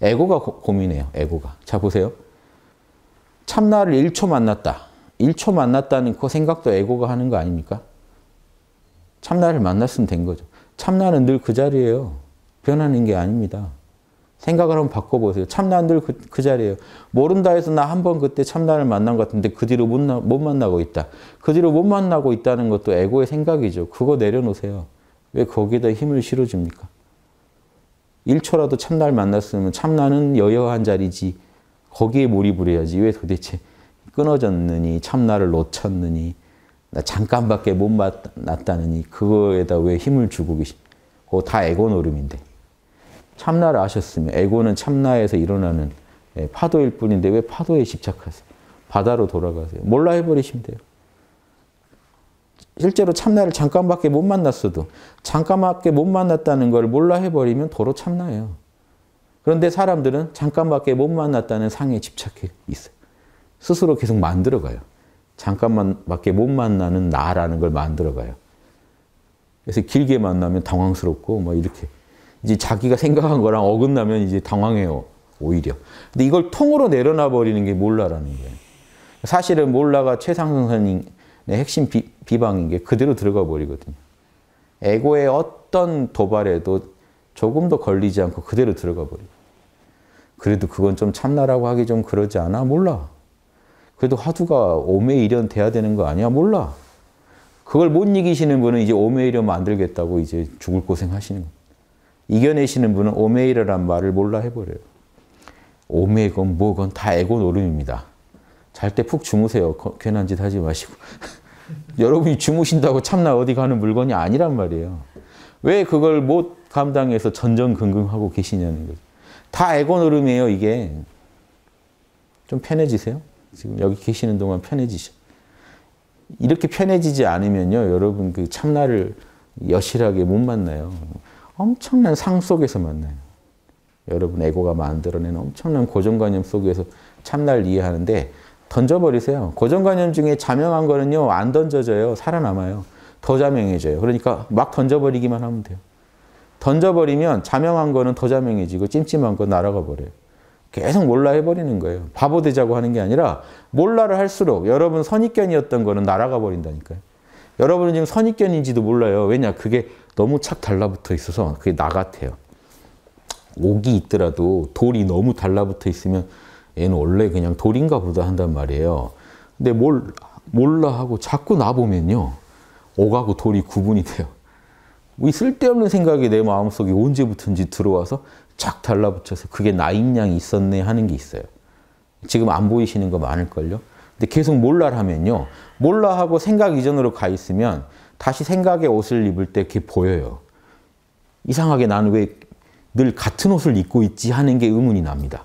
에고가 고, 민해요 에고가. 자, 보세요. 참나를 1초 만났다. 1초 만났다는 그 생각도 에고가 하는 거 아닙니까? 참나를 만났으면 된 거죠. 참나는 늘 그 자리예요. 변하는 게 아닙니다. 생각을 한번 바꿔보세요. 참나는 늘 그, 그 자리예요. 모른다 해서 나 한 번 그때 참나를 만난 것 같은데 그 뒤로 못, 나, 못 만나고 있다. 그 뒤로 못 만나고 있다는 것도 에고의 생각이죠. 그거 내려놓으세요. 왜 거기다 힘을 실어줍니까? 1초라도 참나를 만났으면 참나는 여여한 자리지 거기에 몰입을 해야지 왜 도대체 끊어졌느니 참나를 놓쳤느니 나 잠깐밖에 못 만났다느니 그거에다 왜 힘을 주고 계시 그거 다 에고 노름인데 참나를 아셨으면 에고는 참나에서 일어나는 예, 파도일 뿐인데 왜 파도에 집착하세요? 바다로 돌아가세요. 몰라 해버리시면 돼요. 실제로 참나를 잠깐밖에 못 만났어도 잠깐밖에 못 만났다는 걸 몰라 해버리면 도로 참나예요. 그런데 사람들은 잠깐밖에 못 만났다는 상에 집착해 있어요. 스스로 계속 만들어가요. 잠깐밖에못 만나는 나라는 걸 만들어가요. 그래서 길게 만나면 당황스럽고 뭐 이렇게 이제 자기가 생각한 거랑 어긋나면 이제 당황해요. 오히려. 근데 이걸 통으로 내려놔 버리는 게 몰라라는 거예요. 사실은 몰라가 최상승 선생님 내 핵심 비, 비방인 게 그대로 들어가 버리거든요. 에고의 어떤 도발에도 조금 더 걸리지 않고 그대로 들어가 버려. 그래도 그건 좀 참나라고 하기 좀 그러지 않아? 몰라. 그래도 화두가 오매이련 돼야 되는 거 아니야? 몰라. 그걸 못 이기시는 분은 이제 오매이련 만들겠다고 이제 죽을 고생하시는 겁니다. 이겨내시는 분은 오메이라란 말을 몰라 해버려요. 오메건 뭐건 다 에고 노름입니다. 잘 때 푹 주무세요. 괜한 짓 하지 마시고. 여러분이 주무신다고 참나 어디 가는 물건이 아니란 말이에요. 왜 그걸 못 감당해서 전전긍긍하고 계시냐는 거죠. 다 에고노름이에요, 이게. 좀 편해지세요. 지금 여기 계시는 동안 편해지셔. 이렇게 편해지지 않으면요, 여러분 그 참나를 여실하게 못 만나요. 엄청난 상 속에서 만나요. 여러분 에고가 만들어낸 엄청난 고정관념 속에서 참나를 이해하는데 던져버리세요. 고정관념 중에 자명한 거는요, 안 던져져요. 살아남아요. 더 자명해져요. 그러니까 막 던져버리기만 하면 돼요. 던져버리면 자명한 거는 더 자명해지고 찜찜한 건 날아가 버려요. 계속 몰라 해버리는 거예요. 바보 되자고 하는 게 아니라 몰라를 할수록 여러분 선입견이었던 거는 날아가 버린다니까요. 여러분은 지금 선입견인지도 몰라요. 왜냐? 그게 너무 착 달라붙어 있어서 그게 나 같아요. 옥이 있더라도 돌이 너무 달라붙어 있으면 얘는 원래 그냥 돌인가 보다 한단 말이에요. 근데 뭘 몰라 하고 자꾸 나보면요. 오가고 돌이 구분이 돼요. 이 뭐 쓸데없는 생각이 내 마음속에 언제부턴지 들어와서 착 달라붙어서 그게 나인양이 있었네 하는 게 있어요. 지금 안 보이시는 거 많을걸요? 근데 계속 몰라하면요. 몰라 하고 생각 이전으로 가 있으면 다시 생각의 옷을 입을 때 그게 보여요. 이상하게 나는 왜 늘 같은 옷을 입고 있지 하는 게 의문이 납니다.